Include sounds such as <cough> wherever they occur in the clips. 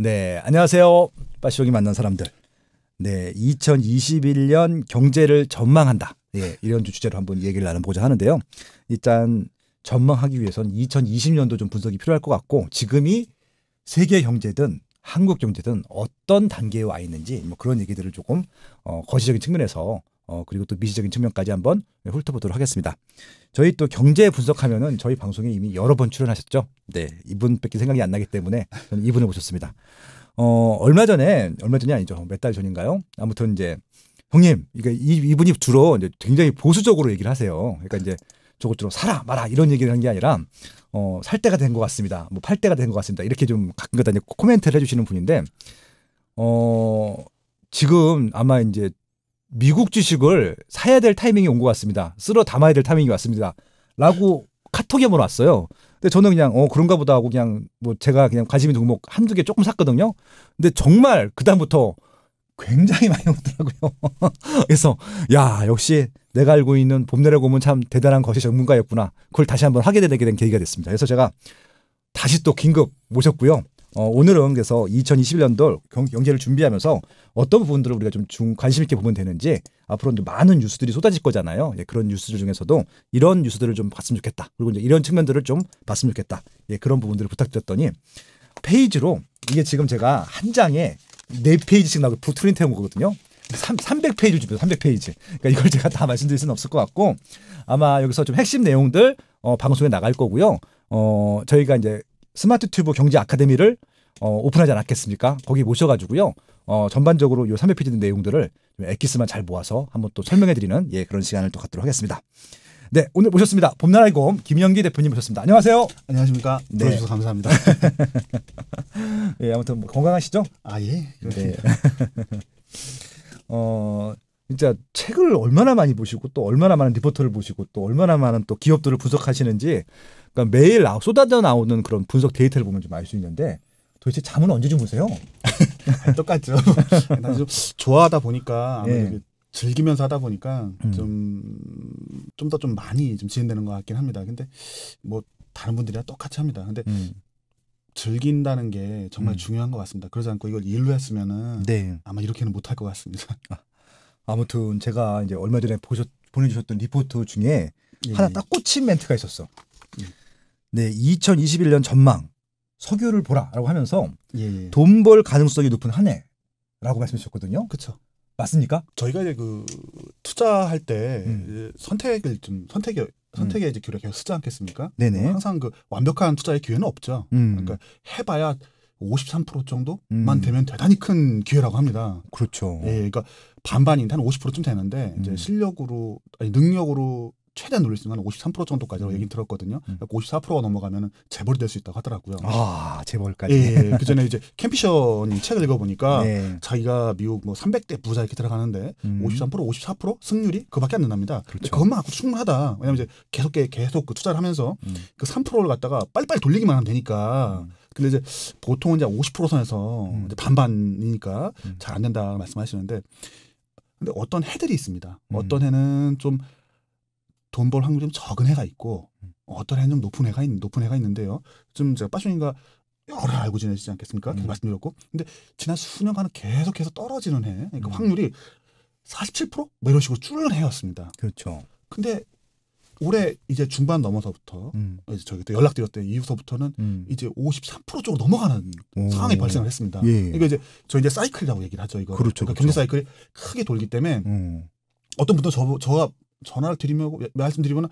네, 안녕하세요. 빠시옥이 만난 사람들. 네, 2021년 경제를 전망한다. 예, 이런 주제로 한번 얘기를 나눠보고자 하는데요. 일단 전망하기 위해선 2020년도 좀 분석이 필요할 것 같고 지금이 세계 경제든 한국 경제든 어떤 단계에 와 있는지 뭐 그런 얘기들을 조금 어, 거시적인 측면에서 어, 그리고 또 미시적인 측면까지 한번 훑어보도록 하겠습니다. 저희 또 경제 분석하면은 저희 방송에 이미 여러 번 출연하셨죠. 네, 이분밖에 생각이 안 나기 때문에 저는 이분을 모셨습니다. 어, 얼마 전에 얼마 전이 아니죠. 몇 달 전인가요? 아무튼 이제 형님, 그러니까 이, 이분이 주로 이제 굉장히 보수적으로 얘기를 하세요. 그러니까 이제 저것저것 사라 마라 이런 얘기를 한 게 아니라 어, 살 때가 된 것 같습니다. 뭐 팔 때가 된 것 같습니다. 이렇게 좀 가끔가다 이제 코멘트를 해주시는 분인데 어, 지금 아마 이제 미국 주식을 사야 될 타이밍이 온 것 같습니다. 쓸어 담아야 될 타이밍이 왔습니다. 라고 카톡에 보왔어요 근데 저는 그냥 어 그런가 보다 하고 그냥 뭐 제가 그냥 관심 있는 종목 한 두 개 조금 샀거든요. 근데 정말 그다음부터 굉장히 많이 오더라고요. <laughs> 그래서 야, 역시 내가 알고 있는 봄내려 고문 참 대단한 것이 전문가였구나. 그걸 다시 한번 하게 되게 된 계기가 됐습니다. 그래서 제가 다시 또 긴급 모셨고요. 어, 오늘은 그래서 2021년도 경제를 준비하면서 어떤 부분들을 우리가 좀 관심 있게 보면 되는지 앞으로 이제 많은 뉴스들이 쏟아질 거잖아요. 예, 그런 뉴스들 중에서도 이런 뉴스들을 좀 봤으면 좋겠다. 그리고 이제 이런 측면들을 좀 봤으면 좋겠다. 예, 그런 부분들을 부탁드렸더니 페이지로 이게 지금 제가 한 장에 네 페이지씩 나고 프린트해 온 거거든요. 300페이지를 줍니다. 300페이지. 그러니까 이걸 제가 다 말씀드릴 수는 없을 것 같고 아마 여기서 좀 핵심 내용들 어, 방송에 나갈 거고요. 어, 저희가 이제 스마트 튜브 경제 아카데미를 어, 오픈하지 않았겠습니까? 거기 모셔가지고요. 어, 전반적으로 이 300페이지 내용들을 엑기스만 잘 모아서 한번 또 설명해드리는 예, 그런 시간을 또 갖도록 하겠습니다. 네, 오늘 모셨습니다. 봄날라의곰 김영기 대표님 모셨습니다. 안녕하세요. 안녕하십니까. 네. 불러주셔서 감사합니다. <laughs> 예, 아무튼 뭐 건강하시죠? 아, 예. 그렇습니다. 네. <laughs> 어 진짜 책을 얼마나 많이 보시고 또 얼마나 많은 리포터를 보시고 또 얼마나 많은 또 기업들을 분석하시는지 그러니까 매일 쏟아져 나오는 그런 분석 데이터를 보면 좀 알 수 있는데 도대체 잠은 언제 주무세요? <laughs> 똑같죠. <laughs> 나좀 좋아하다 보니까 아무래도 네. 즐기면서 하다 보니까 좀 좀더좀 음. 좀 많이 좀진행되는것 같긴 합니다. 근데 뭐 다른 분들이랑 똑같이 합니다. 근데 음. 즐긴다는 게 정말 음. 중요한 것 같습니다. 그러지 않고 이걸 일로 했으면은 네. 아마 이렇게는 못할 것 같습니다. <laughs> 아무튼 제가 이제 얼마 전에 보셨, 보내주셨던 리포트 중에 예. 하나 예. 딱 꽂힌 멘트가 있었어. 예. 네, 2021년 전망 석유를 보라라고 하면서 예, 돈벌 가능성이 높은 한 해라고 말씀하셨거든요 그렇죠. 맞습니까? 저희가 이제 그 투자할 때 음. 선택을 좀 선택의 선택의 이제 기회가 계속 쓰지 않겠습니까? 네네. 항상 그 완벽한 투자의 기회는 없죠. 음. 그러니까 해봐야 53% 정도만 음. 되면 대단히 큰 기회라고 합니다. 그렇죠. 예, 그러니까 반반인 한 50%쯤 되는데 이제 음. 실력으로 아니 능력으로 최대한 놀릴 수 있는 한53% 정도까지라고 음. 얘기 들었거든요. 음. 54%가 넘어가면 재벌이 될 수 있다고 하더라고요. 아 재벌까지. 예, 예. 그 전에 이제 캠피션 책을 읽어보니까 네. 자기가 미국 뭐 300대 부자 이렇게 들어가는데 음. 53% 54% 승률이 그밖에 안 된답니다. 그렇죠. 그것만 갖고 충분하다. 왜냐면 이제 계속 계속 그 투자를 하면서 음. 그 3%를 갖다가 빨리빨리 돌리기만 하면 되니까. 음. 근데 이제 보통 은 이제 50% 선에서 음. 이제 반반이니까 음. 잘안 된다 말씀하시는데 근데 어떤 해들이 있습니다. 어떤 해는 좀 돈벌 확률이 좀 적은 해가 있고 음. 어떤 해는 좀 높은 해가 있, 높은 해가 있는데요. 좀 제가 빠순이가 여러 알고 지내시지 않겠습니까? 계 음. 말씀드렸고 근데 지난 수년간은 계속해서 떨어지는 해 그러니까 음. 확률이 47%? 뭐 이런 식으로 줄는 해였습니다. 그렇죠. 근데 올해 이제 중반 넘어서부터 음. 이제 저기 또 연락드렸던 이후서부터는 음. 이제 53% 쪽으로 넘어가는 오. 상황이 발생을 했습니다. 예. 그러 이제 저희 이제 사이클이라고 얘기를 하죠. 이거 그렇죠, 그러니까 그렇죠. 경제 사이클이 크게 돌기 때문에 음. 어떤 분도 저, 저와 전화를 드리면 말씀드리면 야,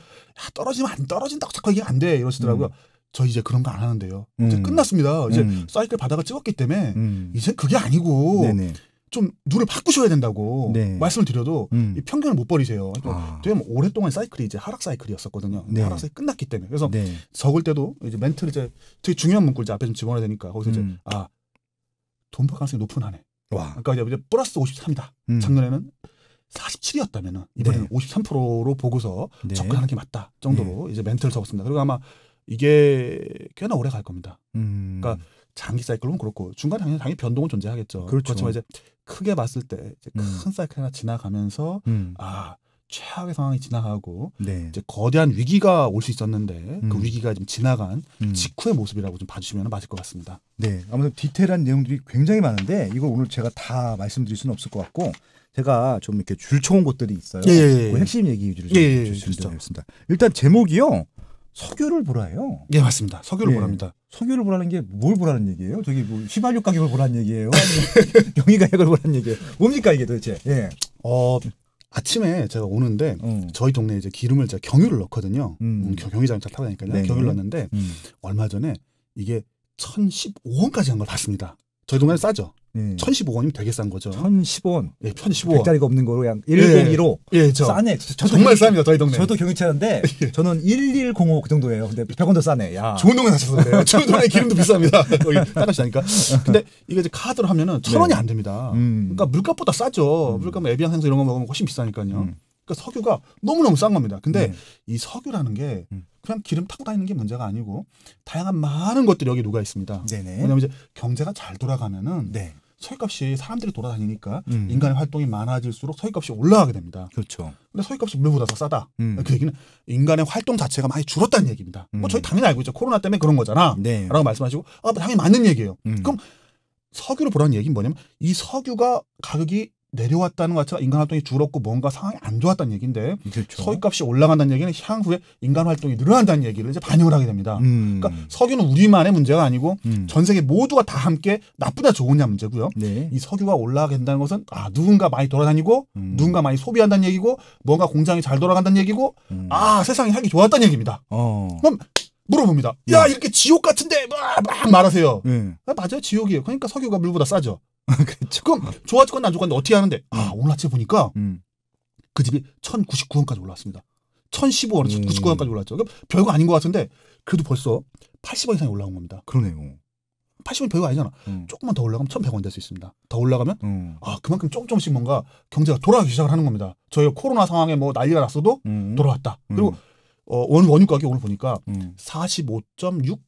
떨어지면 안 떨어진다고 자꾸 얘기 안돼 이러시더라고요. 음. 저 이제 그런 거 안 하는데요. 음. 이제 끝났습니다. 이제 음. 사이클 바다가 찍었기 때문에 음. 이제 그게 아니고 네네. 좀 눈을 바꾸셔야 된다고 네. 말씀을 드려도 음. 이 편견을 못 버리세요. 그러 그러니까 아. 되게 오랫동안 사이클이 이제 하락 사이클이었었거든요. 네. 하락 사이클 끝났기 때문에 그래서 네. 적을 때도 이제 멘트를 이제 되게 중요한 문구 이제 앞에 좀 집어넣어야 되니까 거기서 이제 음. 아돈 벌 가능성이 높은 한 해. 와. 그러니까 이제 플러스 53이다. 음. 작년에는 4 7이었다면 이번에는 네. 53%로 보고서 네. 접근하는 게 맞다 정도로 네. 이제 멘트를 적었습니다. 그리고 아마 이게 꽤나 오래 갈 겁니다. 음. 그러니까 장기 사이클은 그렇고 중간 당연히 당연히 변동은 존재하겠죠. 그렇죠. 그렇지만 이제 크게 봤을 때큰 음. 사이클 하나 지나가면서 음. 아 최악의 상황이 지나가고 네. 이제 거대한 위기가 올 수 있었는데 그 음. 그 위기가 좀 지나간 음. 직후의 모습이라고 좀 봐주시면 맞을 것 같습니다. 네, 아무튼 디테일한 내용들이 굉장히 많은데 이거 오늘 제가 다 말씀드릴 수는 없을 것 같고 제가 좀 이렇게 줄쳐온 것들이 있어요. 예, 예, 예. 그 핵심 얘기 위주로 예, 좀 예, 예 주시겠습니다 일단 제목이요. 석유를 보라요. 예, 맞습니다. 석유를 예. 보랍니다. 석유를 보라는 게 뭘 보라는 얘기예요? 저기 뭐 휘발유 가격을 보라는 얘기예요? <laughs> 아니면 경유가격을 <laughs> 보라는 얘기예요? 뭡니까 이게 도대체? 예. 어, 아침에 제가 오는데 음. 저희 동네 에 이제 기름을 제가 경유를 넣거든요. 음. 음 경유자차 타고 다니까 네. 경유를 넣는데 었 음. 얼마 전에 이게 1,015원까지 한 걸 봤습니다. 저희 동네는 싸죠. 네. 1,015원이면 되게 싼 거죠. 1,015원. 예, 1,015원. 100짜리가 없는 거로 그냥 101로 예, 예, 저, 싸네. 저, 정말 경니다 저희 동네. 저도 경유차인데 <laughs> 예. 저는 1105 그 정도예요. 근데 100원 더 싸네. 야. 좋은 동네 사셨어요. <laughs> 좋은 동네 기름도 비쌉니다. 거기 <laughs> 땅값이니까. 근데 이게 이제 카드로 하면은 1원이 네. 안 됩니다. 음. 그러니까 물값보다 싸죠. 음. 물값은 뭐 에비앙 생수 이런 거 먹으면 훨씬 비싸니까요. 음. 그러니까 석유가 너무너무 싼 겁니다. 근데 네. 이 석유라는 게 음. 그냥 기름 타고 다니는 게 문제가 아니고 다양한 많은 것들이 여기 녹아 있습니다. 네네. 왜냐하면 이제 경제가 잘 돌아가면은 네. 소유값이 사람들이 돌아다니니까 음. 인간의 활동이 많아질수록 소유값이 올라가게 됩니다. 그렇죠. 근데 소유값이 물보다 더 싸다. 음. 그 얘기는 인간의 활동 자체가 많이 줄었다는 얘기입니다. 뭐 음. 뭐 저희 당연히 알고 있죠. 코로나 때문에 그런 거잖아. 네. 라고 말씀하시고 아, 당연히 맞는 얘기예요. 음. 그럼 석유를 보라는 얘기는 뭐냐면 이 석유가 가격이 내려왔다는 것 자체가 인간 활동이 줄었고 뭔가 상황이 안 좋았다는 얘기인데 그렇죠. 석유값이 올라간다는 얘기는 향후에 인간 활동이 늘어난다는 얘기를 이제 반영을 하게 됩니다. 음. 그러니까 석유는 우리만의 문제가 아니고 음. 전 세계 모두가 다 함께 나쁘다 좋으냐 문제고요. 네. 이 석유가 올라간다는 것은 아 누군가 많이 돌아다니고 음. 누군가 많이 소비한다는 얘기고 뭔가 공장이 잘 돌아간다는 얘기고 음. 아 세상이 살기 좋았다는 얘기입니다. 어. 그럼 물어봅니다. 예. 야, 네. 이렇게 지옥 같은데 막, 막 말하세요. 네. 아, 맞아요, 지옥이에요. 그러니까 석유가 물보다 싸죠. 그렇죠. 그럼 좋아질 건안 좋건 어떻게 하는데? 아 음. 오늘 아침 보니까 음. 그 집이 1,099원까지 올라왔습니다. 1,015원, 1,099원까지 올랐죠. 그럼 별거 아닌 것 같은데 그래도 벌써 80원 이상이 올라온 겁니다. 그러네요. 80원 별거 아니잖아. 음. 조금만 더 올라가면 1,100원 될 수 있습니다. 더 올라가면 음. 아 그만큼 조금 조금씩 뭔가 경제가 돌아가기 시작을 하는 겁니다. 저희 코로나 상황에 뭐 난리가 났어도 음. 돌아왔다. 그리고 음. 어, 원 원유 가격 오늘 보니까 45.6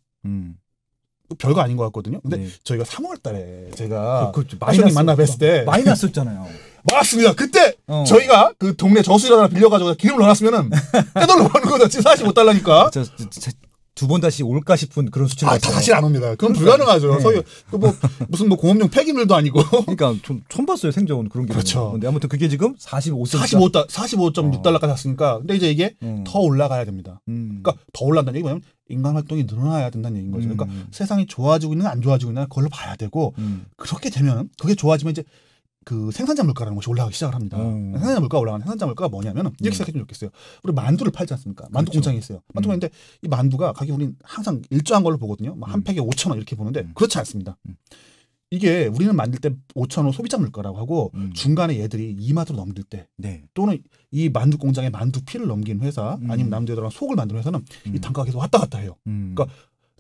별거 아닌 것 같거든요. 근데 네. 저희가 3월 달에 제가 그, 그, 마이너스, 만나 뵀을 때 마이너스였잖아요. <laughs> 맞습니다. 그때 어. 저희가 그 동네 저수지 하나 빌려가지고 기름을 넣어놨으면은 떼돌러 <laughs> 가는 거죠. 지금 사실 못 달라니까. 저, 저, 두번 다시 올까 싶은 그런 수치로. 아, 다 다시 안 옵니다. 그건 그러니까, 불가능하죠. 네. 소위 그 뭐 무슨 뭐 공업용 폐기물도 아니고. <laughs> 그러니까 좀 처음 봤어요 생존 그런 게. 그렇죠. 근데 아무튼 그게 지금 45. 45 4 6달러까지 갔으니까. 근데 이제 이게 음. 더 올라가야 됩니다. 음. 그러니까 더 올라간다는 얘기 뭐냐면 인간 활동이 늘어나야 된다는 얘기인 거죠. 그러니까 음. 세상이 좋아지고 있는 안 좋아지고 있는 걸로 봐야 되고 음. 그렇게 되면 그게 좋아지면 이제 그 생산자 물가라는 것이 올라가기 시작을 합니다. 음. 생산자 물가 올라가는 생산자 물가가 뭐냐면은 이렇게 음. 생각해주면 좋겠어요. 우리 만두를 팔지 않습니까? 만두 그렇죠. 공장이 있어요. 만두 공장인데 음. 이 만두가 가격 우리는 항상 일정한 걸로 보거든요. 한 음. 팩에 오천 원 이렇게 보는데 음. 그렇지 않습니다. 이게 우리는 만들 때 5천 원 소비자 물가라고 하고 음. 중간에 얘들이 이마트로 넘길 때 네. 또는 이 만두 공장에 만두 피를 넘긴 회사 음. 아니면 남들이랑 속을 만드는 회사는 음. 이 단가가 계속 왔다 갔다 해요. 그러니까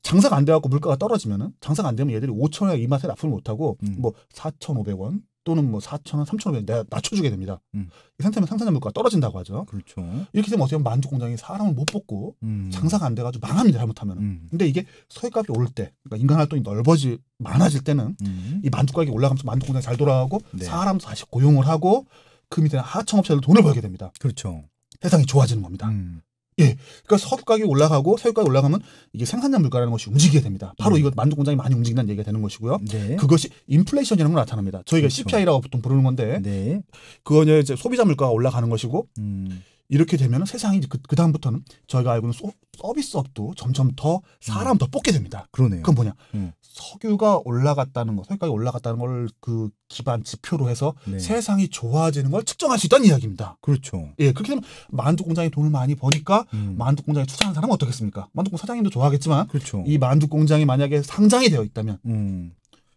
장사가 안 돼갖고 물가가 떨어지면은 장사가 안 되면 얘들이 5천 원에 이마트에 납품을 못하고 뭐 4,500원, 또는 뭐 4천 원, 3천 원 내가 낮춰주게 됩니다. 음. 이 상태면 상사자 물가가 떨어진다고 하죠. 그렇죠. 이렇게 되면 어떻게 만두 공장이 사람을 못 뽑고 음. 장사가 안 돼가지고 망합니다. 잘못하면. 음. 근데 이게 소액값이 오를 때, 그러니까 인간 활동이 넓어지 많아질 때는 음. 이 만두 가격이 올라가면서 만두 공장이 잘 돌아가고 네. 사람 다시 고용을 하고 그 밑에 하청업체들 돈을 벌게 됩니다. 그렇죠. 세상이 좋아지는 겁니다. 음. 예. 그러니까 석유가격이 올라가고 석유가격이 올라가면 이게 생산자 물가라는 것이 움직이게 됩니다. 바로 음. 이거 만두 공장이 많이 움직인다는 얘기가 되는 것이고요. 네. 그것이 인플레이션이라는 걸 나타납니다. 저희가 그렇죠. CPI라고 보통 부르는 건데 네. 그거는 이제 소비자 물가가 올라가는 것이고 음. 이렇게 되면 세상이 그, 그 다음부터는 저희가 알고는 있 소, 서비스업도 점점 더 사람 음. 더 뽑게 됩니다. 그러네요. 그건 뭐냐? 음. 석유가 올라갔다는 거, 석유가 올라갔다는 걸 그 기반 지표로 해서 네. 세상이 좋아지는 걸 측정할 수 있다는 이야기입니다. 그렇죠. 예, 그렇게 되면 만두 공장이 돈을 많이 버니까 음. 만두 공장에 투자하는 사람은 어떻겠습니까? 만두 공장 사장님도 좋아하겠지만, 그렇죠. 이 만두 공장이 만약에 상장이 되어 있다면. 음.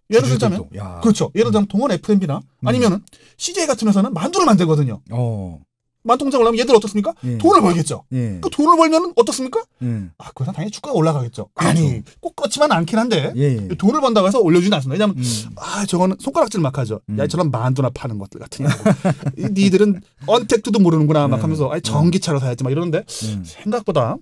예를 들자면, 그렇죠. 예를 들자면 음. 동원 F&B나 아니면은 음. CJ 같은 회사는 만두를 만들거든요. 어. 만통장 을하면 얘들 어떻습니까? 예. 돈을 벌겠죠. 예. 그 돈을 벌면 어떻습니까? 예. 아, 그러다 당연히 주가가 올라가겠죠. 그렇죠. 아니, 꼭 그렇지만 않긴 한데 예, 예. 돈을 번다고 해서 올려주진 않습니다. 왜냐하면 음. 아, 저거는 손가락질 막 하죠. 음. 야, 저런 만두나 파는 것들 같은 거. 니들은 언택트도 모르는구나 막 예. 하면서 아 전기차로 사야지 막 이러는데 생각보다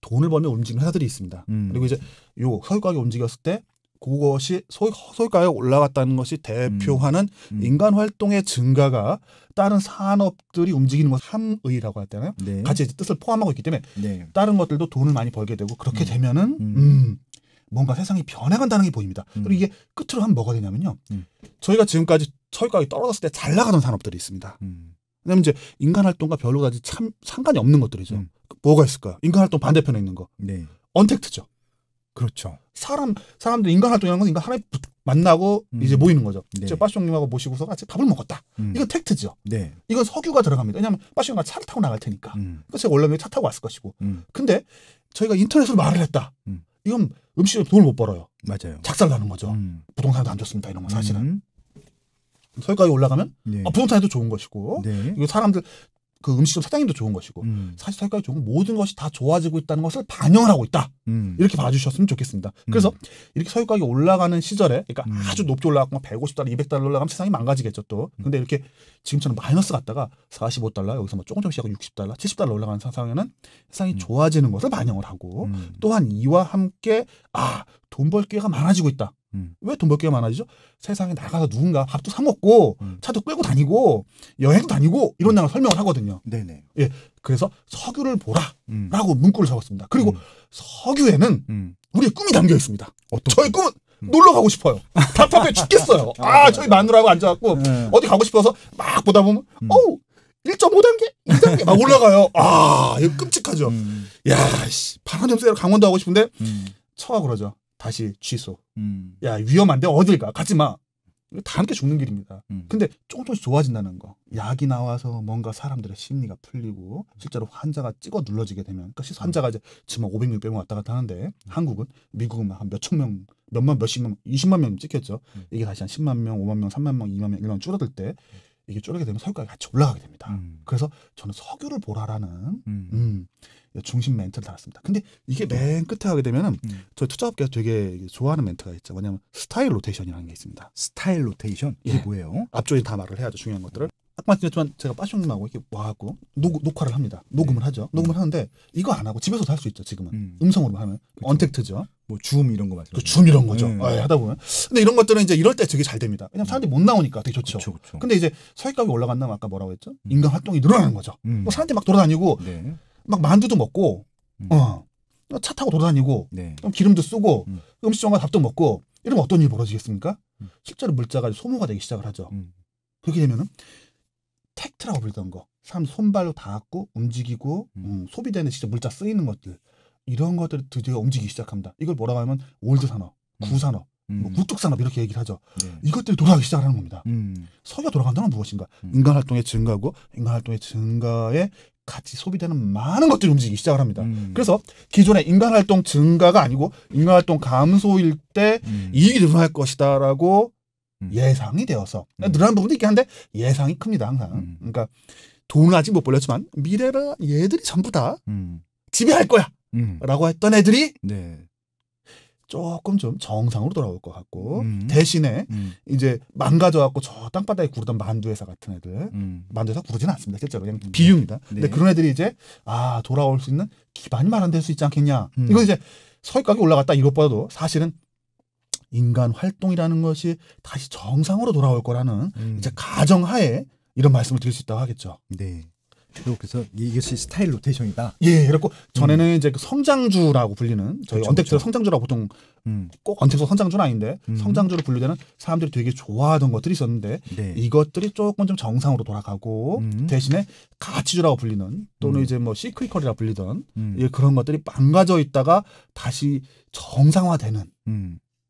돈을 벌며 움직이는 회사들이 있습니다. 음. 그리고 이제 요 서유가가 움직였을 때 그것이 소위 허소가에 올라갔다는 것이 대표하는 음. 음. 인간 활동의 증가가 다른 산업들이 움직이는 것함의라고할 때는 네. 같이 뜻을 포함하고 있기 때문에 네. 다른 것들도 돈을 많이 벌게 되고 그렇게 음. 되면은 음. 음 뭔가 세상이 변해간다는 게 보입니다. 음. 그리고 이게 끝으로 한 뭐가 되냐면요. 음. 저희가 지금까지 철가격이 떨어졌을 때 잘 나가던 산업들이 있습니다. 왜냐면 이제 인간 활동과 별로 가주참 상관이 없는 것들이죠. 뭐가 있을까요? 인간 활동 반대편에 있는 거. 네. 언택트죠. 그렇죠. 사람 사람도 인간 활동이라는 건 인간 하나에 만나고 음. 이제 모이는 거죠. 네. 이제 빠숑님하고 모시고서 같이 밥을 먹었다. 음. 이건 택트죠 네. 이건 석유가 들어갑니다. 왜냐하면 빠숑이가 차를 타고 나갈 테니까. 음. 그래서 원래는 차 타고 왔을 것이고. 음. 근데 저희가 인터넷으로 말을 했다. 음. 이건 음식점 돈을 못 벌어요. 맞아요. 작살 나는 거죠. 음. 부동산도 안 좋습니다. 이런 거 사실은. 서울까지 올라가면 네. 아, 부동산에도 좋은 것이고 네. 이거 사람들 그 음식점 사장님도 좋은 것이고 음. 사실 사회까지 좋은 모든 것이 다 좋아지고 있다는 것을 반영을 하고 있다. 음. 이렇게 봐주셨으면 좋겠습니다. 그래서 음. 이렇게 사유 가이 올라가는 시절에 그러니까 음. 아주 높게 올라가고 150달러, 200달러 올라가면 세상이 망가지겠죠 또. 음. 근데 이렇게 지금처럼 마이너스 갔다가 45달러 여기서 뭐 조금 조금씩 하고 60달러, 70달러 올라가는 상황에는 세상이 좋아지는 것을 반영을 하고 또한 이와 함께 아 돈 벌 기회가 많아지고 있다. 음. 왜돈 벌기가 많아지죠? 세상에 나가서 누군가 밥도 사 먹고 음. 차도 끌고 다니고 여행도 다니고 이런 음. 날 설명을 하거든요. 네네. 예, 그래서 석유를 보라라고 음. 문구를 적었습니다. 그리고 음. 석유에는 음. 우리의 꿈이 담겨 있습니다. 어떤 저희 꿈은 놀러 가고 싶어요. 답답해 죽겠어요. <laughs> 아, 아 저희 마누라하고 앉아갖고 네. 어디 가고 싶어서 막 보다 보면 어우 1.5단계, 2단계 막 올라가요. 아, 이거 끔찍하죠. 야, 씨, 파란 염색으로 강원도 하고 싶은데 처하 그러죠. 다시 취소. 음. 야 위험한데 어딜 가? 가지 마. 다 함께 죽는 길입니다. 음. 근데 조금씩 좋아진다는 거. 약이 나와서 뭔가 사람들의 심리가 풀리고 실제로 환자가 찍어 눌러지게 되면 그러니까 환자가 이제 지금 500명, 600명 왔다 갔다 하는데 음. 한국은 미국은 한 몇 천 명, 몇만 몇십 명, 20만 명 찍혔죠. 음. 이게 다시 한 10만 명, 5만 명, 3만 명, 2만 명 이런 줄어들 때 음. 이게 쫄리게 되면 석유가 같이 올라가게 됩니다. 음. 그래서 저는 석유를 보라라는 음. 음 중심 멘트를 달았습니다. 근데 이게 그렇죠. 맨 끝에 하게 되면은 음. 저희 투자업계가 되게 좋아하는 멘트가 있죠. 왜냐하면 스타일 로테이션이라는 게 있습니다. 스타일 로테이션 이게 예. 뭐예요? 앞쪽에 다 말을 해야죠 중요한 것들을. 아까 말씀드렸지만 제가 빠숑님하고 이렇게 와갖고 녹, 네. 화를 합니다. 녹음을 네. 하죠. 녹음을 음. 하는데 이거 안 하고 집에서도 할 수 있죠. 지금은 음. 성으로 하면 그쵸. 그렇죠. 언택트죠. 뭐 줌 이런 거 말이죠. 줌 이런 거죠. 네. 아, 하다 보면. 근데 이런 것들은 이제 이럴 때 되게 잘 됩니다. 그냥 음. 사람들이 못 나오니까 되게 좋죠. 그쵸, 그쵸. 근데 이제 서익값이 올라간다면 아까 뭐라고 했죠? 음. 인간 활동이 늘어나는 거죠. 음. 뭐 사람들이 막 돌아다니고 네. 막 만두도 먹고 음. 어. 차 타고 돌아다니고 네. 기름도 쓰고 음. 식점과 밥도 먹고 이러면 어떤 일이 벌어지겠습니까? 실제로 물자가 소모가 되기 시작을 하죠. 그렇게 되면은 히트라고 불던 거. 사람 손발로 닿았고 움직이고 음. 음, 소비되는 진짜 물자 쓰이는 것들 이런 것들이 드디어 움직이기 시작합니다. 이걸 뭐라고 하면 올드 산업, 음. 구 산업, 음. 뭐 굴뚝 산업 이렇게 얘기를 하죠. 네. 이것들이 돌아가기 시작하는 겁니다. 음. 서기가 돌아간다는 무엇인가? 음. 인간 활동의 증가고 인간 활동의 증가에 같이 소비되는 많은 것들이 움직이기 시작을 합니다. 그래서 기존의 인간 활동 증가가 아니고 인간 활동 감소일 때 이익이 늘어날 것이다라고 음. 예상이 되어서 음. 그러니까 늘어난 부분도 있긴 한데 예상이 큽니다 항상. 음. 그러니까 돈을 아직 못 벌렸지만 미래라 얘들이 전부 다 지배할 거야라고 했던 애들이 네. 조금 좀 정상으로 돌아올 것 같고 음. 대신에 음. 이제 망가져갖고 저 땅바닥에 구르던 만두 회사 같은 애들 음. 만두 회사 구르지는 않습니다 실제로 그냥 비유입니다 네. 근데 그런 애들이 이제 아 돌아올 수 있는 기반이 마련될 수 있지 않겠냐 이건 이제 서익가격이 올라갔다 이것보다도 사실은 인간 활동이라는 것이 다시 정상으로 돌아올 거라는 음. 이제 가정하에 이런 말씀을 드릴 수 있다고 하겠죠. 네. 그래서 이것이 스타일 로테이션이다. 예, 그렇고 전에는 음. 이제 그 성장주라고 불리는 저희 그렇죠, 언택트 그렇죠. 성장주라고 보통 음. 꼭 언택트 성장주는 아닌데 음. 성장주로 분류되는 사람들이 되게 좋아하던 것들이 있었는데 네. 이것들이 조금 좀 정상으로 돌아가고 음. 대신에 가치주라고 불리는 또는 음. 이제 뭐 시크이컬이라 불리던 음. 예, 그런 것들이 망가져 있다가 다시 정상화되는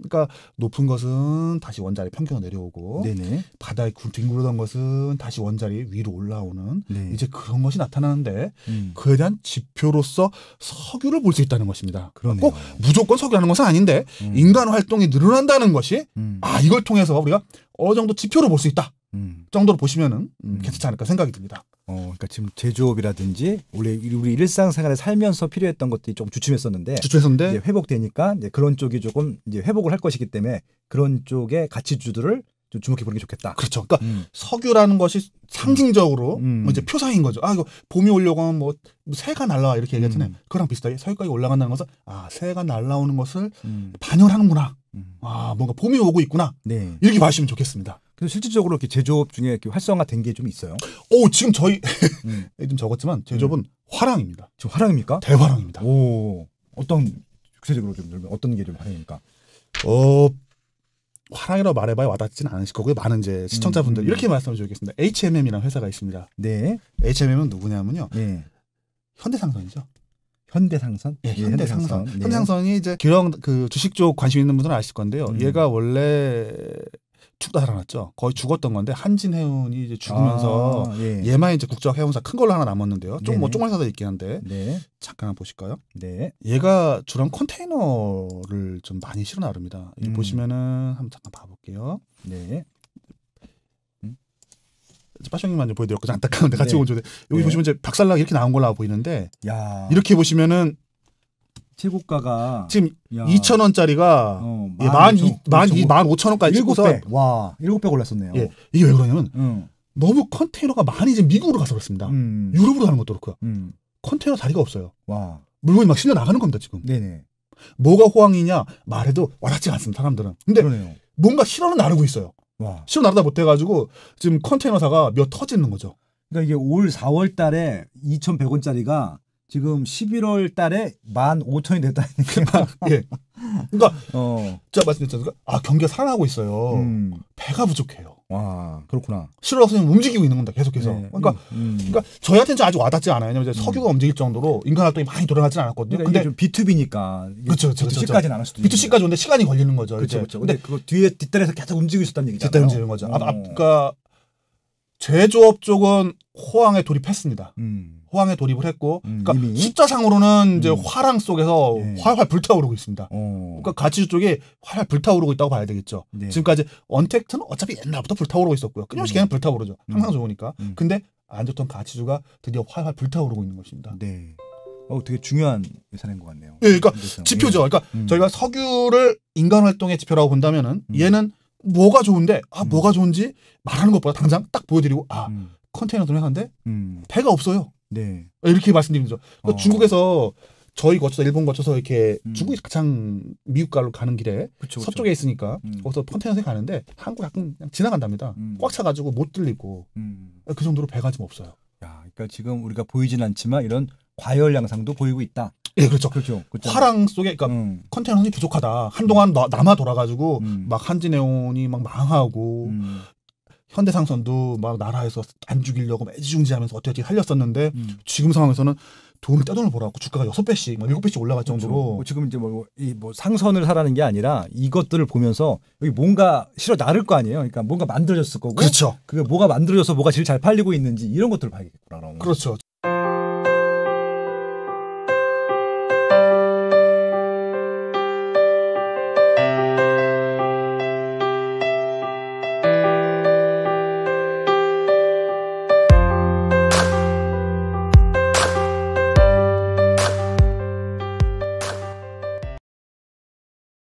그러니까 높은 것은 다시 원자리 평균 내려오고 네네. 바다에 뒹굴던 것은 다시 원자리 위로 올라오는 네. 이제 그런 것이 나타나는데 음. 그에 대한 지표로서 석유를 볼 수 있다는 것입니다. 그러네요. 꼭 무조건 석유라는 것은 아닌데 음. 인간 활동이 늘어난다는 것이 음. 아 이걸 통해서 우리가 어느 정도 지표로 볼 수 있다 음. 정도로 보시면은 음. 괜찮을까 생각이 듭니다. 어, 그러니까 지금 제조업이라든지 원래 우리 일상생활에 살면서 필요했던 것들이 조금 주춤했었는데 주춤했었는데 이제 회복되니까 이제 그런 쪽이 조금 이제 회복을 할 것이기 때문에 그런 쪽의 가치주들을 좀 주목해 보는 게 좋겠다. 그렇죠. 그러니까 음. 석유라는 것이 상징적으로 음. 뭐 이제 표상인 거죠. 아 이거 봄이 오려고 하면 뭐 새가 날라와 이렇게 음. 얘기하잖아요. 음. 그거랑 비슷하게 석유가 올라간다는 것은 아 새가 날라오는 것을 음. 반영하는구나. 아 뭔가 봄이 오고 있구나. 네. 이렇게 봐주시면 좋겠습니다. 그래서 실질적으로 이렇게 제조업 중에 이렇게 활성화된 게 좀 있어요. 오 지금 저희 <laughs> 음. 좀 적었지만 제조업은 음. 화랑입니다. 지금 화랑입니까? 대화랑입니다. 오 어떤 구체적으로 좀 어떤 게좀 화랑입니까? 어 화랑이라고 말해봐야 와닿지는 않으실 거고요. 많은 이제 시청자분들 음. 이렇게 말씀드리겠습니다. HMM이라는 회사가 있습니다. 네. HMM은 누구냐면요. 네. 현대상선이죠. 현대상선? 예, 예 현 현대상선. 네. 현대상선이 이제 기령 그 주식 쪽 관심 있는 분들은 아실 건데요. 음. 얘가 원래 죽다 살아났죠. 거의 죽었던 건데 한진해운이 이제 죽으면서 아, 예. 얘만 이제 국적 해운사 큰 걸로 하나 남았는데요. 좀뭐 쪼만사도 있긴 한데 네. 잠깐 보실까요? 네. 얘가 주로 컨테이너를 좀 많이 실어 나릅니다. 음. 보시면은 한번 잠깐 봐볼게요. 네. 음. 빠숑님만 보여드렸고 안타까운데 같이 네. 온 건데 여기 네. 보시면 이제 박살락 이렇게 나온 걸로 보이는데 야. 이렇게 보시면은 최고가가 지금 2천 원짜리가 어, 만, 2, 5 0 0 5 원까지 찍고와 7배 올랐었네요. 예, 이게 왜 그러냐면 음. 너무 컨테이너가 많이 이제 미국으로 가서 그렇습니다. 음. 유럽으로 가는 것도 그렇고요. 음. 컨테이너 자리가 없어요. 와. 물건이 막 실려 나가는 겁니다 지금. 네네. 뭐가 호황이냐 말해도 와닿지 않습니다 사람들은. 근데 그러네요. 뭔가 실어는 나르고 있어요. 와. 실어 나르다 못해가지고 지금 컨테이너사가 몇 터지는 거죠. 그러니까 이게 올 4월달에 2,100원짜리가 지금 11월 달에 1 5 0 0 0이 됐다니까. 예. 그러니까 어. 제가 말씀드렸잖아요. 아 경기가 살아나고 있어요. 음. 배가 부족해요. 와 그렇구나. 실로 선생님 움직이고 있는 겁니다. 계속해서. 네. 그러니까 음. 음. 그러니까 저희한테는 좀 아직 와닿지 않아요. 왜냐면 음. 석유가 음. 움직일 정도로 인간 활동이 많이 돌아가진 않았거든요. 그러니까 근데 B2B니까. 그렇죠. B2C까지는 안 할 수도 있고. B2C까지 오는데 시간이 걸리는 거죠. 그렇죠. 그렇죠. 근데, 근데 그 뒤에 뒷다리에서 계속 움직이고 있었다는 얘기죠. 뒷다 움직이는 거죠. 어. 아, 그러니까 제조업 쪽은 호황에 돌입했습니다. 음. 호황에 돌입을 했고 음, 그러니까 이미? 숫자상으로는 이제 음. 화랑 속에서 네. 활활 불타오르고 있습니다. 오. 어. 그러니까 가치주 쪽에 활활 불타오르고 있다고 봐야 되겠죠. 네. 지금까지 언택트는 어차피 옛날부터 불타오르고 있었고요. 끊임없이 음. 걔는 불타오르죠. 항상 음. 좋으니까. 음. 근데 안 좋던 가치주가 드디어 활활 불타오르고 있는 것입니다. 네. 어, 되게 중요한 예산인 것 같네요. 예, 그러니까 예산. 지표죠. 예. 그러니까 음. 저희가 석유를 인간 활동의 지표라고 본다면은 얘는 뭐가 좋은데 아 뭐가 좋은지 말하는 것보다 당장 딱 보여드리고 아 컨테이너 도회사는데 배가 없어요. 네. 이렇게 말씀드린 거죠. 그러니까 어. 중국에서 저희 거쳐서 일본 거쳐서 이렇게 음. 중국이 가장 미국가로 가는 길에 그쵸, 그쵸. 서쪽에 있으니까 음. 거기서 컨테이너에 가는데 한국 가끔 그냥 지나간답니다. 음. 꽉 차가지고 못 들리고 음. 그 정도로 배가 좀 없어요. 야, 그러니까 지금 우리가 보이진 않지만 이런 과열 양상도 보이고 있다. 예, 그렇죠. 그렇죠. 그렇죠. 화랑 속에 그러니까 음. 컨테이너 항이 부족하다. 한동안 나, 남아 돌아가지고 음. 막 한진해운이 막 망하고 음. 현대상선도 막 나라에서 안 죽이려고 애지중지하면서 어떻게 어떻게 살렸었는데 음. 지금 상황에서는 돈을 떼돈을 벌어고 주가가 6 배씩 7 배씩 올라갈 그렇죠. 정도로 뭐 지금 이제 뭐, 이 뭐 상선을 사라는게 아니라 이것들을 보면서 여기 뭔가 실어 나를 거 아니에요. 그러니까 뭔가 만들어졌을 거고. 그렇죠. 그게 뭐가 만들어져서 뭐가 제일 잘 팔리고 있는지 이런 것들을 봐야겠구나. 그렇죠.